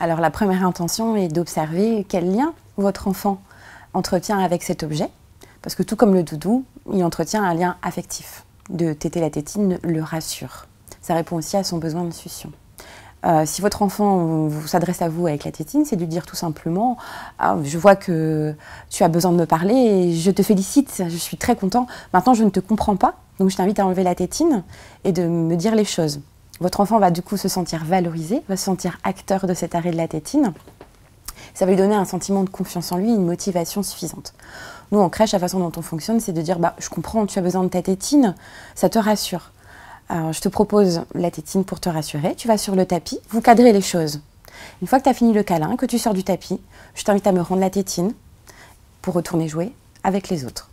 Alors la première intention est d'observer quel lien votre enfant entretient avec cet objet, parce que tout comme le doudou, il entretient un lien affectif. De téter la tétine le rassure. Ça répond aussi à son besoin de succion. Euh, si votre enfant s'adresse à vous avec la tétine, c'est de lui dire tout simplement ah, Je vois que tu as besoin de me parler et je te félicite, je suis très content. Maintenant, je ne te comprends pas, donc je t'invite à enlever la tétine et de me dire les choses. Votre enfant va du coup se sentir valorisé, va se sentir acteur de cet arrêt de la tétine. Ça va lui donner un sentiment de confiance en lui, une motivation suffisante. Nous, en crèche, la façon dont on fonctionne, c'est de dire bah, Je comprends, tu as besoin de ta tétine, ça te rassure. je te propose la tétine pour te rassurer. Tu vas sur le tapis, vous cadrez les choses. Une fois que tu as fini le câlin, que tu sors du tapis, je t'invite à me rendre la tétine pour retourner jouer avec les autres.